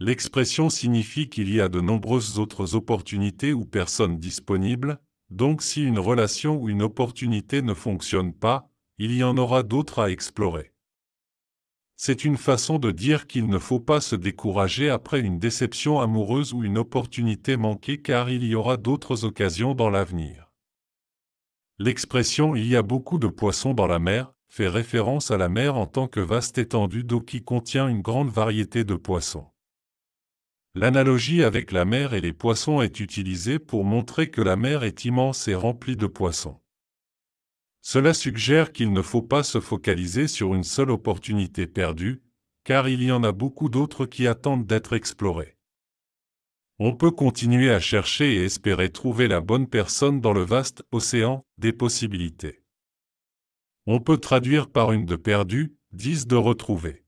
L'expression signifie qu'il y a de nombreuses autres opportunités ou personnes disponibles, donc si une relation ou une opportunité ne fonctionne pas, il y en aura d'autres à explorer. C'est une façon de dire qu'il ne faut pas se décourager après une déception amoureuse ou une opportunité manquée car il y aura d'autres occasions dans l'avenir. L'expression Il y a beaucoup de poissons dans la mer fait référence à la mer en tant que vaste étendue d'eau qui contient une grande variété de poissons. L'analogie avec la mer et les poissons est utilisée pour montrer que la mer est immense et remplie de poissons. Cela suggère qu'il ne faut pas se focaliser sur une seule opportunité perdue, car il y en a beaucoup d'autres qui attendent d'être explorées. On peut continuer à chercher et espérer trouver la bonne personne dans le vaste océan des possibilités. On peut traduire par une de perdue, dix de retrouvée.